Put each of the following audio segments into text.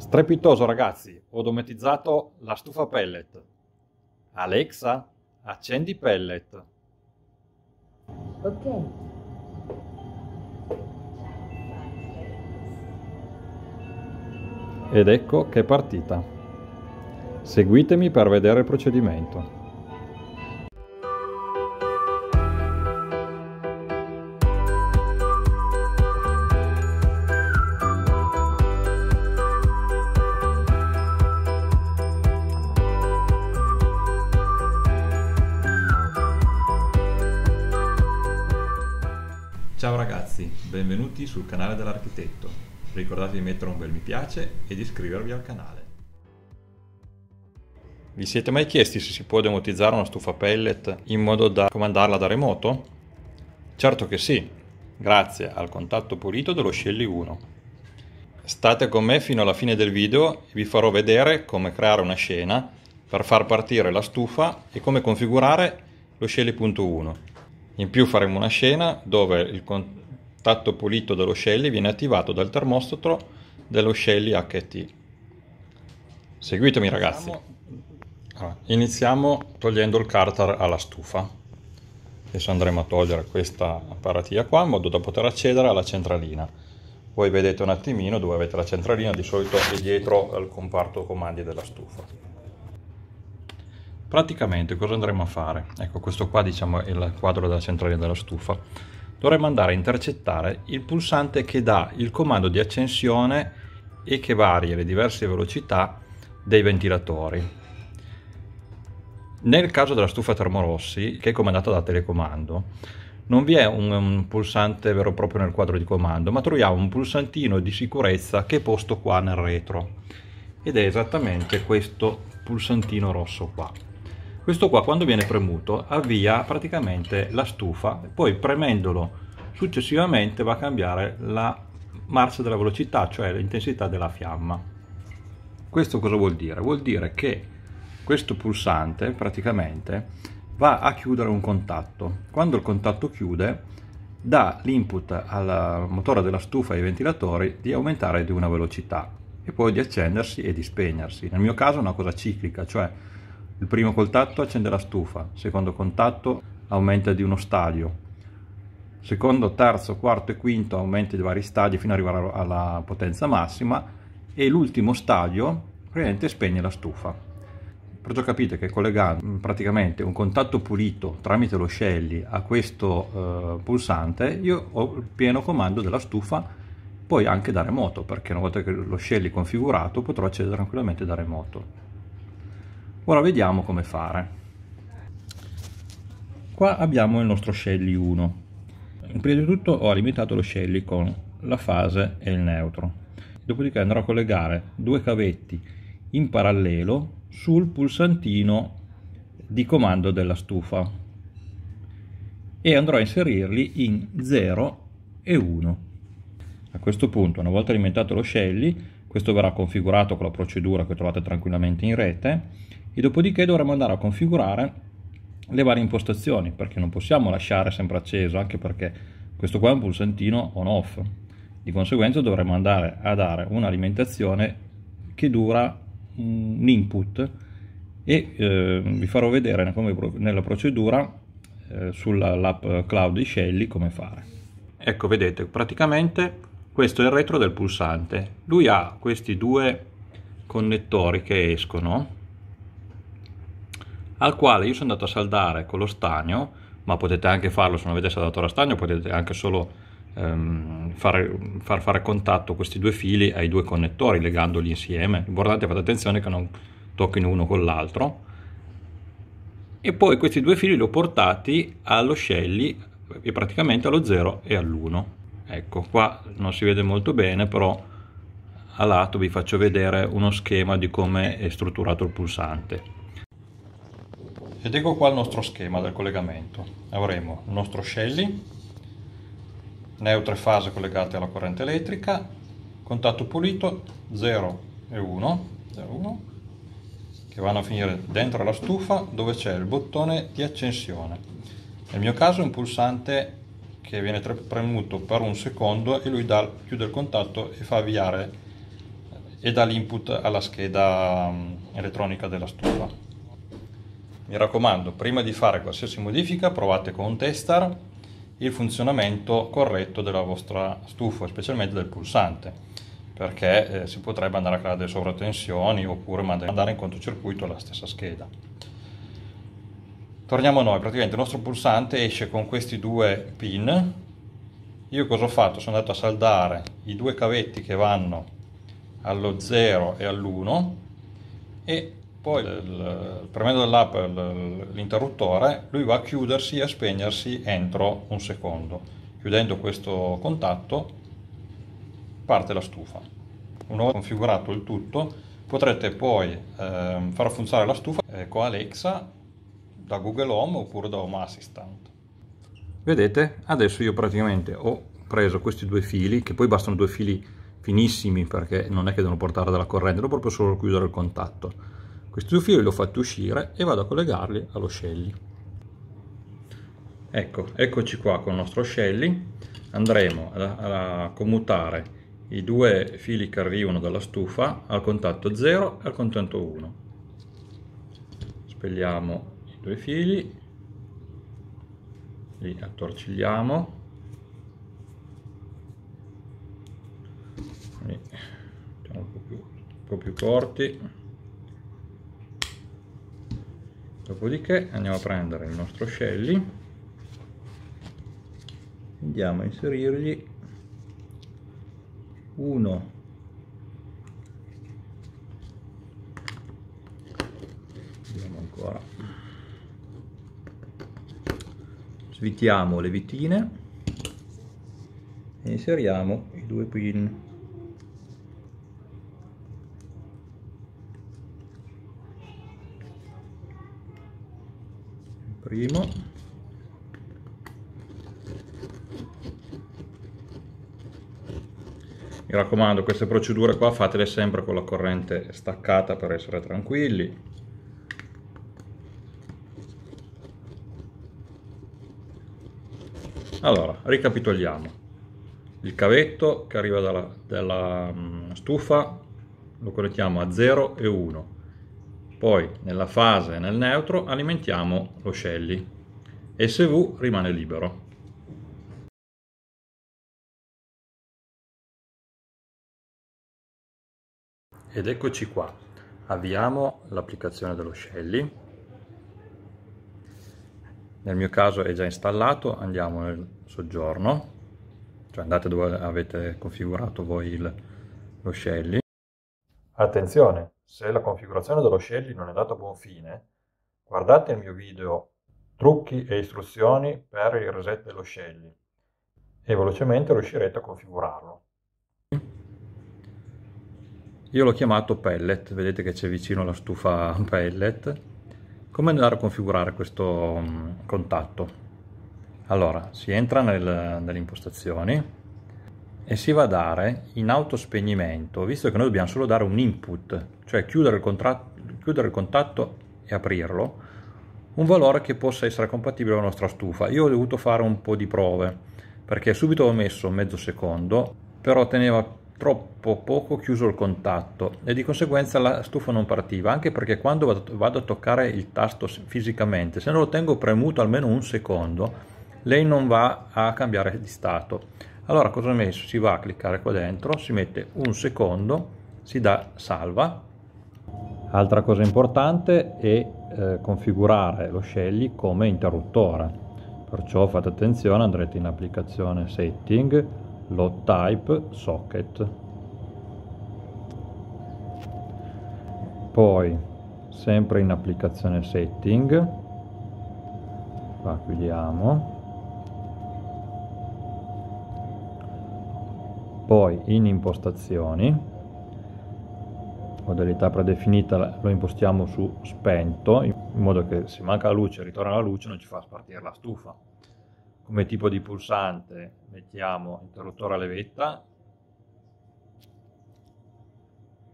Strepitoso ragazzi, ho automatizzato la stufa pellet. Alexa, accendi pellet. Ok. Ed ecco che è partita. Seguitemi per vedere il procedimento. ragazzi, benvenuti sul canale dell'architetto. Ricordate di mettere un bel mi piace e di iscrivervi al canale. Vi siete mai chiesti se si può demotizzare una stufa pellet in modo da comandarla da remoto? Certo che sì, grazie al contatto pulito dello Shelly 1. State con me fino alla fine del video e vi farò vedere come creare una scena per far partire la stufa e come configurare lo Shelly.1. In più faremo una scena dove il, con tatto pulito dello Shelly viene attivato dal termostato dello Shelly HT. Seguitemi ragazzi. iniziamo togliendo il carter alla stufa. Adesso andremo a togliere questa apparatia qua in modo da poter accedere alla centralina. Voi vedete un attimino dove avete la centralina, di solito è dietro al comparto comandi della stufa. Praticamente cosa andremo a fare? Ecco questo qua diciamo è il quadro della centralina della stufa dovremmo andare a intercettare il pulsante che dà il comando di accensione e che varia le diverse velocità dei ventilatori. Nel caso della stufa termorossi, che è comandata da telecomando, non vi è un, un pulsante vero e proprio nel quadro di comando, ma troviamo un pulsantino di sicurezza che è posto qua nel retro ed è esattamente questo pulsantino rosso qua. Questo qua quando viene premuto avvia praticamente la stufa poi premendolo successivamente va a cambiare la marcia della velocità, cioè l'intensità della fiamma. Questo cosa vuol dire? Vuol dire che questo pulsante praticamente va a chiudere un contatto. Quando il contatto chiude dà l'input al motore della stufa e ai ventilatori di aumentare di una velocità e poi di accendersi e di spegnersi. Nel mio caso è una cosa ciclica, cioè il primo contatto accende la stufa, il secondo contatto aumenta di uno stadio, secondo, terzo, quarto e quinto aumenta di vari stadi fino ad arrivare alla potenza massima e l'ultimo stadio praticamente spegne la stufa. Perciò capite che collegando praticamente un contatto pulito tramite lo Shelly a questo eh, pulsante io ho il pieno comando della stufa poi anche da remoto perché una volta che lo Shelly configurato potrò accedere tranquillamente da remoto. Ora vediamo come fare. Qua abbiamo il nostro Shelly 1. Prima di tutto ho alimentato lo Shelly con la fase e il neutro. Dopodiché andrò a collegare due cavetti in parallelo sul pulsantino di comando della stufa e andrò a inserirli in 0 e 1. A questo punto, una volta alimentato lo Shelly, questo verrà configurato con la procedura che trovate tranquillamente in rete e dopodiché dovremo andare a configurare le varie impostazioni perché non possiamo lasciare sempre acceso anche perché questo qua è un pulsantino on off di conseguenza dovremo andare a dare un'alimentazione che dura un input e eh, vi farò vedere come nella procedura eh, sull'app cloud di Shelly come fare ecco vedete praticamente questo è il retro del pulsante lui ha questi due connettori che escono al quale io sono andato a saldare con lo stagno, ma potete anche farlo se non avete saldato la stagno, potete anche solo ehm, fare, far fare contatto questi due fili ai due connettori legandoli insieme. Guardate, fate attenzione che non tocchino uno con l'altro. E poi questi due fili li ho portati allo scelli e praticamente allo 0 e all'1. Ecco, qua non si vede molto bene, però a lato vi faccio vedere uno schema di come è strutturato il pulsante. Ed ecco qua il nostro schema del collegamento. Avremo il nostro Shelly, neutre fase collegate alla corrente elettrica, contatto pulito 0 e 1, 0, 1 che vanno a finire dentro la stufa dove c'è il bottone di accensione. Nel mio caso è un pulsante che viene premuto per un secondo e lui dà, chiude il contatto e fa avviare e dà l'input alla scheda mm, elettronica della stufa. Mi raccomando, prima di fare qualsiasi modifica provate con un testar il funzionamento corretto della vostra stufa, specialmente del pulsante, perché eh, si potrebbe andare a creare delle sovratensioni oppure mandare in controcircuito la stessa scheda. Torniamo a noi, praticamente il nostro pulsante esce con questi due pin. Io cosa ho fatto? Sono andato a saldare i due cavetti che vanno allo 0 e all'1 e poi il, premendo eh, dell'app l'interruttore, lui va a chiudersi e a spegnersi entro un secondo. Chiudendo questo contatto parte la stufa. Una volta configurato il tutto potrete poi eh, far funzionare la stufa eh, con Alexa da Google Home oppure da Home Assistant. Vedete, adesso io praticamente ho preso questi due fili, che poi bastano due fili finissimi perché non è che devono portare della corrente, devo proprio solo chiudere il contatto questi due fili li ho fatti uscire e vado a collegarli allo Shelly. Ecco, eccoci qua con il nostro Shelly. Andremo a, a commutare i due fili che arrivano dalla stufa al contatto 0 e al contatto 1. Spelliamo i due fili, li attorcigliamo, li, diciamo un, po più, un po' più corti, dopodiché andiamo a prendere il nostro scelli andiamo a inserirgli uno vediamo ancora svitiamo le vitine e inseriamo i due pin primo mi raccomando queste procedure qua fatele sempre con la corrente staccata per essere tranquilli allora ricapitoliamo il cavetto che arriva dalla, dalla mm, stufa lo connettiamo a 0 e 1 poi nella fase nel neutro alimentiamo lo Shelly. SV rimane libero. Ed eccoci qua. Avviamo l'applicazione dello Shelly. Nel mio caso è già installato, andiamo nel soggiorno, cioè andate dove avete configurato voi il, lo Shelly. Attenzione, se la configurazione dello Shelly non è andata a buon fine, guardate il mio video trucchi e istruzioni per il reset dello Shelly e velocemente riuscirete a configurarlo. Io l'ho chiamato pellet, vedete che c'è vicino la stufa pellet. Come andare a configurare questo mm, contatto? Allora, si entra nel, nelle impostazioni, e si va a dare in autospegnimento, visto che noi dobbiamo solo dare un input, cioè chiudere il, chiudere il contatto e aprirlo, un valore che possa essere compatibile con la nostra stufa. Io ho dovuto fare un po' di prove, perché subito ho messo mezzo secondo, però teneva troppo poco chiuso il contatto e di conseguenza la stufa non partiva, anche perché quando vado a toccare il tasto fisicamente, se non lo tengo premuto almeno un secondo, lei non va a cambiare di stato allora cosa ho messo si va a cliccare qua dentro si mette un secondo si dà salva altra cosa importante è eh, configurare lo scegli come interruttore perciò fate attenzione andrete in applicazione setting load type socket poi sempre in applicazione setting qua chiudiamo poi in impostazioni modalità predefinita lo impostiamo su spento in modo che se manca la luce ritorna la luce non ci fa spartire la stufa come tipo di pulsante mettiamo interruttore a levetta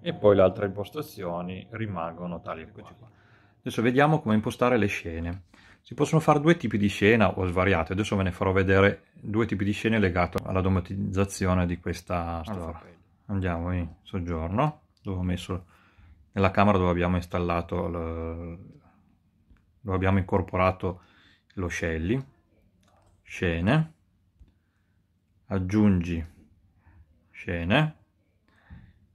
e poi le altre impostazioni rimangono tali e adesso vediamo come impostare le scene si possono fare due tipi di scena o svariate, adesso ve ne farò vedere due tipi di scene legate alla domotizzazione di questa allora, Andiamo in soggiorno, dove ho messo nella camera dove abbiamo installato, le, dove abbiamo incorporato lo Shelly, scene, aggiungi scene,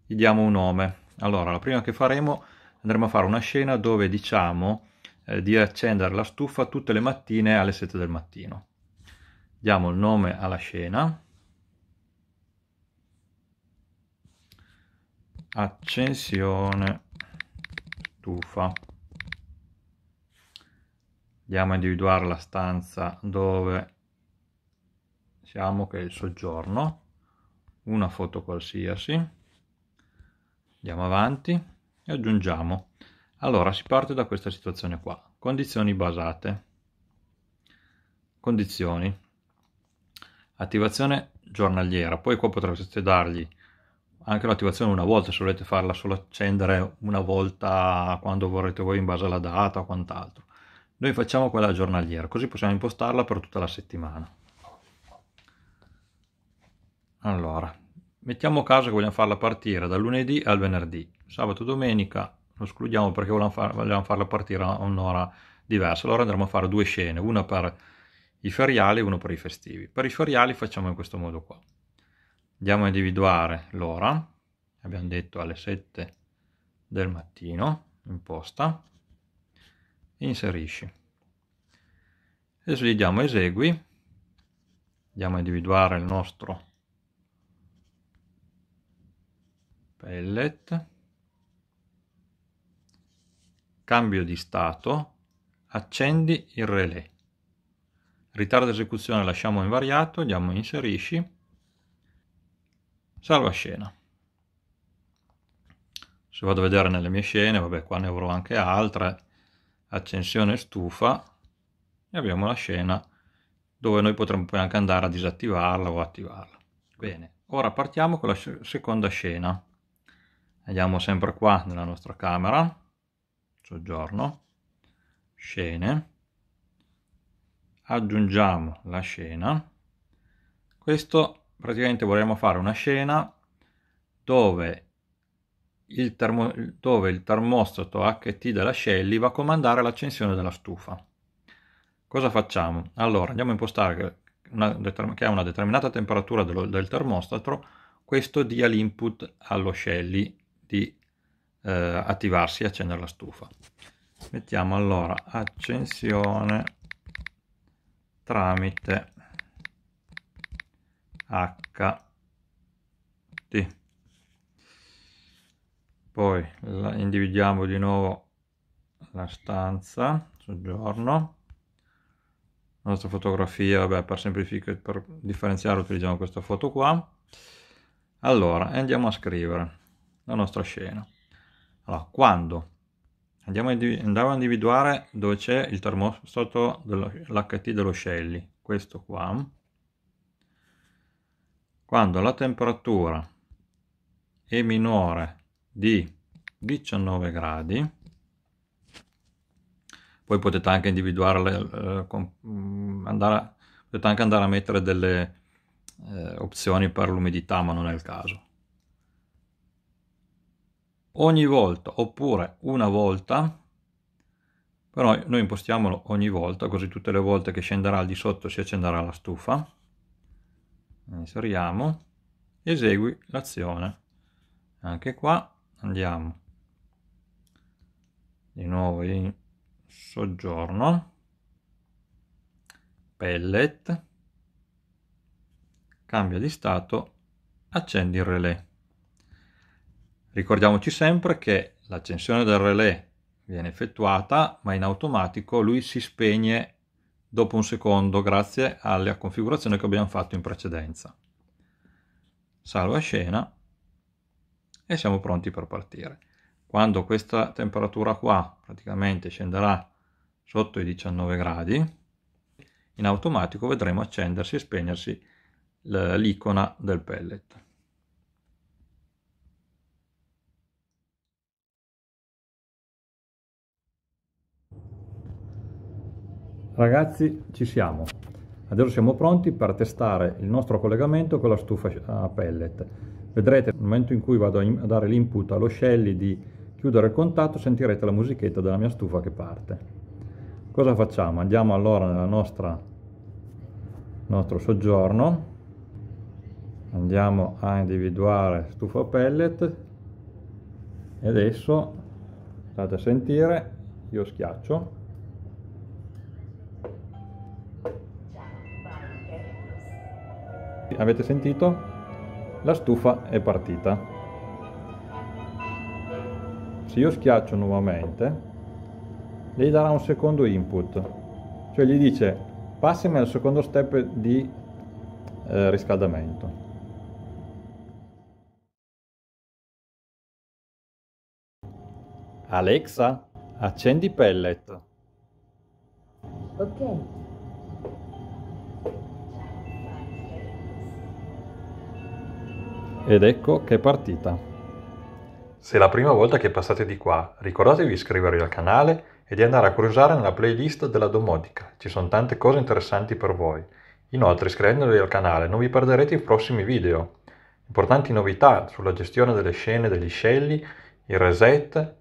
gli diamo un nome. Allora, la prima che faremo andremo a fare una scena dove diciamo eh, di accendere la stufa tutte le mattine alle 7 del mattino. Diamo il nome alla scena. Accensione stufa. Andiamo a individuare la stanza dove siamo, che è il soggiorno. Una foto qualsiasi. Andiamo avanti e aggiungiamo allora, si parte da questa situazione qua. Condizioni basate. Condizioni. Attivazione giornaliera. Poi qua potreste dargli anche l'attivazione una volta, se volete farla solo accendere una volta quando vorrete voi in base alla data o quant'altro. Noi facciamo quella giornaliera, così possiamo impostarla per tutta la settimana. Allora, mettiamo caso che vogliamo farla partire dal lunedì al venerdì, sabato, domenica lo escludiamo perché vogliamo, far, volevamo farla partire a un'ora diversa, allora andremo a fare due scene, una per i feriali e una per i festivi. Per i feriali facciamo in questo modo qua. Andiamo a individuare l'ora, abbiamo detto alle 7 del mattino, imposta, inserisci. Adesso gli diamo esegui, andiamo a individuare il nostro pellet, Cambio di stato, accendi il relè. Ritardo esecuzione lasciamo invariato, diamo inserisci, salva scena. Se vado a vedere nelle mie scene, vabbè qua ne avrò anche altre, accensione stufa e abbiamo la scena dove noi potremmo poi anche andare a disattivarla o attivarla. Bene, ora partiamo con la seconda scena. Andiamo sempre qua nella nostra camera soggiorno, scene, aggiungiamo la scena. Questo praticamente vorremmo fare una scena dove il, termo, dove il termostato HT della Shelly va a comandare l'accensione della stufa. Cosa facciamo? Allora andiamo a impostare una, che a una determinata temperatura dello, del termostato questo dia l'input allo Shelly di eh, attivarsi e accendere la stufa. Mettiamo allora accensione tramite HT. Poi individuiamo di nuovo la stanza, soggiorno. La nostra fotografia, vabbè, per semplificare, per differenziare utilizziamo questa foto qua. Allora, andiamo a scrivere la nostra scena. Allora, quando? Andiamo a, andiamo a individuare dove c'è il termostato dell'HT dello Shelly, questo qua. Quando la temperatura è minore di 19 gradi, poi potete anche individuare, le, eh, mm, andare, potete anche andare a mettere delle eh, opzioni per l'umidità, ma non è il caso ogni volta oppure una volta però noi impostiamolo ogni volta così tutte le volte che scenderà al di sotto si accenderà la stufa inseriamo esegui l'azione anche qua andiamo di nuovo in soggiorno pellet cambia di stato accendi il relè Ricordiamoci sempre che l'accensione del relè viene effettuata, ma in automatico lui si spegne dopo un secondo grazie alla configurazione che abbiamo fatto in precedenza. Salva scena e siamo pronti per partire. Quando questa temperatura qua praticamente scenderà sotto i 19 gradi, in automatico vedremo accendersi e spegnersi l'icona del pellet. Ragazzi, ci siamo. Adesso siamo pronti per testare il nostro collegamento con la stufa a pellet. Vedrete nel momento in cui vado a, dare l'input allo Shelly di chiudere il contatto, sentirete la musichetta della mia stufa che parte. Cosa facciamo? Andiamo allora nel nostro soggiorno, andiamo a individuare stufa a pellet e adesso, state a sentire, io schiaccio avete sentito? La stufa è partita. Se io schiaccio nuovamente, lei darà un secondo input, cioè gli dice passami al secondo step di eh, riscaldamento. Alexa, accendi pellet. Ok. Ed ecco che è partita. Se è la prima volta che passate di qua, ricordatevi di iscrivervi al canale e di andare a curiosare nella playlist della domotica. ci sono tante cose interessanti per voi. Inoltre iscrivendovi al canale non vi perderete i prossimi video, importanti novità sulla gestione delle scene degli scelli, il reset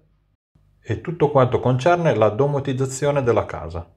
e tutto quanto concerne la domotizzazione della casa.